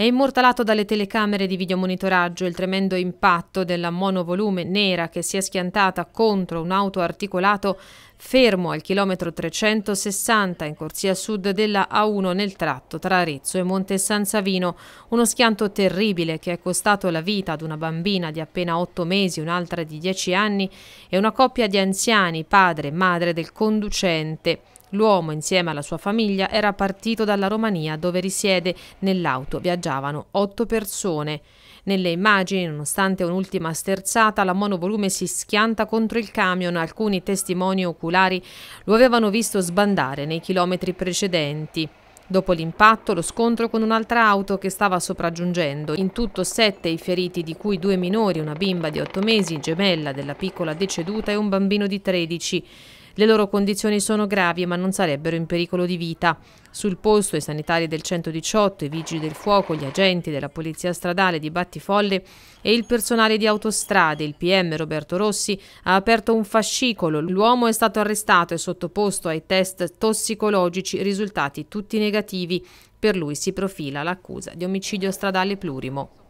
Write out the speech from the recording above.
È immortalato dalle telecamere di videomonitoraggio il tremendo impatto della monovolume nera che si è schiantata contro un auto articolato fermo al chilometro 360 in corsia sud della A1 nel tratto tra Arezzo e Monte San Savino. Uno schianto terribile che è costato la vita ad una bambina di appena 8 mesi, un'altra di 10 anni e una coppia di anziani, padre e madre del conducente. L'uomo, insieme alla sua famiglia, era partito dalla Romania, dove risiede. Nell'auto viaggiavano otto persone. Nelle immagini, nonostante un'ultima sterzata, la monovolume si schianta contro il camion. Alcuni testimoni oculari lo avevano visto sbandare nei chilometri precedenti. Dopo l'impatto, lo scontro con un'altra auto che stava sopraggiungendo. In tutto sette i feriti, di cui due minori, una bimba di otto mesi, gemella della piccola deceduta e un bambino di 13. Le loro condizioni sono gravi ma non sarebbero in pericolo di vita. Sul posto i sanitari del 118, i vigili del fuoco, gli agenti della polizia stradale di Battifolle e il personale di autostrade, il PM Roberto Rossi, ha aperto un fascicolo. L'uomo è stato arrestato e sottoposto ai test tossicologici risultati tutti negativi. Per lui si profila l'accusa di omicidio stradale plurimo.